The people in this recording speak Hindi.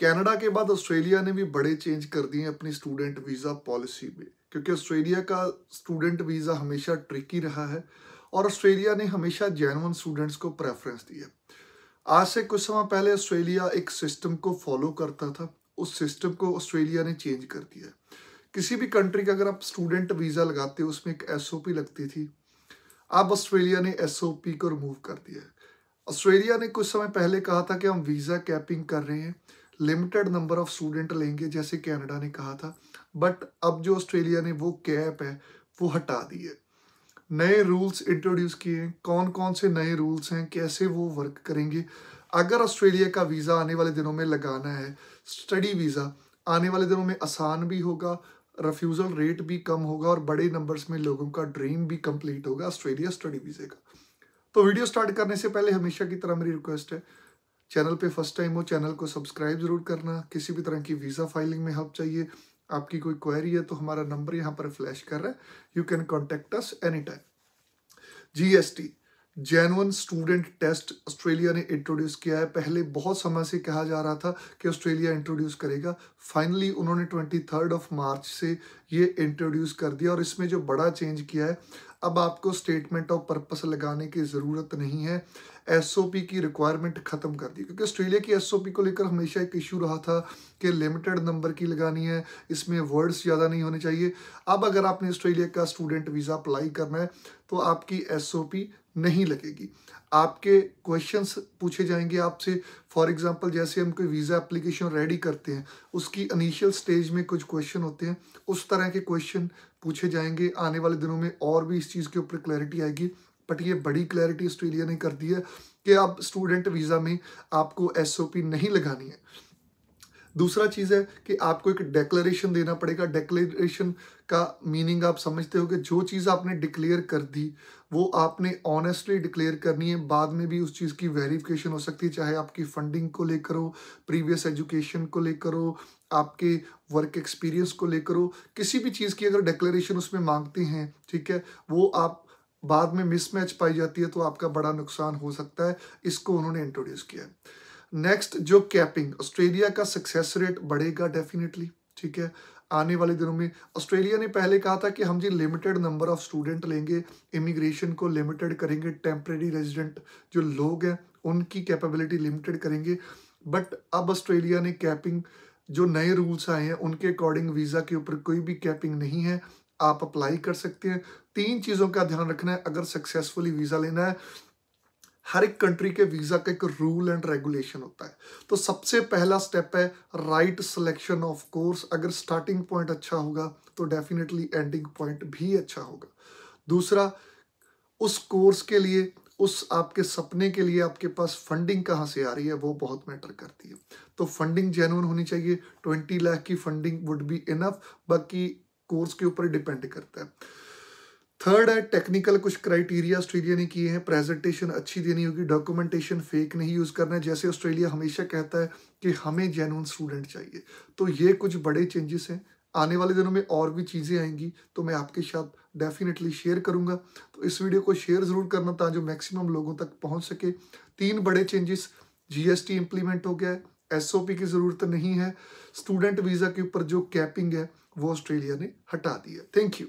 कनाडा के बाद ऑस्ट्रेलिया ने भी बड़े चेंज कर दिए अपनी स्टूडेंट वीज़ा पॉलिसी में क्योंकि ऑस्ट्रेलिया का स्टूडेंट वीज़ा हमेशा ट्रिकी रहा है और ऑस्ट्रेलिया ने हमेशा जैनवन स्टूडेंट्स को प्रेफरेंस दी है आज से कुछ समय पहले ऑस्ट्रेलिया एक सिस्टम को फॉलो करता था उस सिस्टम को ऑस्ट्रेलिया ने चेंज कर दिया किसी भी कंट्री का अगर आप स्टूडेंट वीज़ा लगाते हो उसमें एक एस लगती थी अब ऑस्ट्रेलिया ने एस को रिमूव कर दिया है ऑस्ट्रेलिया ने कुछ समय पहले कहा था कि हम वीज़ा कैपिंग कर रहे हैं लिमिटेड नंबर ऑफ स्टूडेंट लेंगे जैसे कैनेडा ने कहा था बट अब जो ऑस्ट्रेलिया ने वो कैप है वो हटा दी है नए रूल्स इंट्रोड्यूस किए हैं कौन कौन से नए रूल्स हैं कैसे वो वर्क करेंगे अगर ऑस्ट्रेलिया का वीज़ा आने वाले दिनों में लगाना है स्टडी वीज़ा आने वाले दिनों में आसान भी होगा रिफ्यूजल रेट भी कम होगा और बड़े नंबर्स में लोगों का ड्रीम भी कंप्लीट होगा ऑस्ट्रेलिया स्टडी वीज़े का तो वीडियो स्टार्ट करने से पहले हमेशा की तरह मेरी रिक्वेस्ट है चैनल पे फर्स्ट टाइम हो चैनल को सब्सक्राइब ज़रूर करना किसी भी तरह की वीज़ा फाइलिंग में हेल्प चाहिए आपकी कोई क्वेरी है तो हमारा नंबर यहाँ पर फ्लैश कर रहा है you can contact us any time G genuine student test Australia ने इंट्रोड्यूस किया है पहले बहुत समय से कहा जा रहा था कि ऑस्ट्रेलिया इंट्रोड्यूस करेगा फाइनली उन्होंने ट्वेंटी थर्ड ऑफ मार्च से ये इंट्रोड्यूस कर दिया और इसमें जो बड़ा चेंज किया है अब आपको स्टेटमेंट ऑफ पर्पस लगाने की ज़रूरत नहीं है एसओपी की रिक्वायरमेंट ख़त्म कर दी क्योंकि ऑस्ट्रेलिया की एसओपी को लेकर हमेशा एक इशू रहा था कि लिमिटेड नंबर की लगानी है इसमें वर्ड्स ज़्यादा नहीं होने चाहिए अब अगर आपने ऑस्ट्रेलिया का स्टूडेंट वीज़ा अप्लाई करना है तो आपकी एसओपी नहीं लगेगी आपके क्वेश्चंस पूछे जाएंगे आपसे फॉर एग्जांपल जैसे हम कोई वीज़ा एप्लीकेशन रेडी करते हैं उसकी इनिशियल स्टेज में कुछ क्वेश्चन होते हैं उस तरह के क्वेश्चन पूछे जाएंगे आने वाले दिनों में और भी इस चीज़ के ऊपर क्लैरिटी आएगी बट ये बड़ी क्लैरिटी ऑस्ट्रेलिया ने कर दी है कि आप स्टूडेंट वीज़ा में आपको एस नहीं लगानी है दूसरा चीज़ है कि आपको एक डेक्लेशन देना पड़ेगा डेक्लेशन का मीनिंग आप समझते हो कि जो चीज़ आपने डिक्लेयर कर दी वो आपने ऑनेस्टली डिक्लेयर करनी है बाद में भी उस चीज़ की वेरिफिकेशन हो सकती है चाहे आपकी फंडिंग को लेकर हो प्रीवियस एजुकेशन को लेकर हो आपके वर्क एक्सपीरियंस को लेकर हो किसी भी चीज़ की अगर डेक्लेशन उसमें मांगते हैं ठीक है वो आप बाद में मिसमैच पाई जाती है तो आपका बड़ा नुकसान हो सकता है इसको उन्होंने इंट्रोड्यूस किया है नेक्स्ट जो कैपिंग ऑस्ट्रेलिया का सक्सेस रेट बढ़ेगा डेफिनेटली ठीक है आने वाले दिनों में ऑस्ट्रेलिया ने पहले कहा था कि हम जी लिमिटेड नंबर ऑफ स्टूडेंट लेंगे इमिग्रेशन को लिमिटेड करेंगे टेम्प्रेरी रेजिडेंट जो लोग हैं उनकी कैपेबिलिटी लिमिटेड करेंगे बट अब ऑस्ट्रेलिया ने कैपिंग जो नए रूल्स आए हैं उनके अकॉर्डिंग वीज़ा के ऊपर कोई भी कैपिंग नहीं है आप अप्लाई कर सकते हैं तीन चीज़ों का ध्यान रखना है अगर सक्सेसफुली वीज़ा लेना है हर एक कंट्री के वीज़ा का एक रूल एंड रेगुलेशन होता है तो सबसे पहला स्टेप है राइट सिलेक्शन ऑफ कोर्स अगर स्टार्टिंग पॉइंट अच्छा होगा तो डेफिनेटली एंडिंग पॉइंट भी अच्छा होगा दूसरा उस कोर्स के लिए उस आपके सपने के लिए आपके पास फंडिंग कहाँ से आ रही है वो बहुत मैटर करती है तो फंडिंग जेनुअन होनी चाहिए ट्वेंटी लाख की फंडिंग वुड बी इनफ बाकी कोर्स के ऊपर डिपेंड करता है थर्ड है टेक्निकल कुछ क्राइटेरिया ऑस्ट्रेलिया ने किए हैं प्रेजेंटेशन अच्छी देनी होगी डॉक्यूमेंटेशन फेक नहीं यूज़ करना है जैसे ऑस्ट्रेलिया हमेशा कहता है कि हमें जेनुअन स्टूडेंट चाहिए तो ये कुछ बड़े चेंजेस हैं आने वाले दिनों में और भी चीज़ें आएंगी तो मैं आपके साथ डेफिनेटली शेयर करूंगा तो इस वीडियो को शेयर ज़रूर करना था जो मैक्सिमम लोगों तक पहुंच सके तीन बड़े चेंजेस जीएसटी इंप्लीमेंट हो गया है एसओपी की ज़रूरत नहीं है स्टूडेंट वीज़ा के ऊपर जो कैपिंग है वो ऑस्ट्रेलिया ने हटा दिया थैंक यू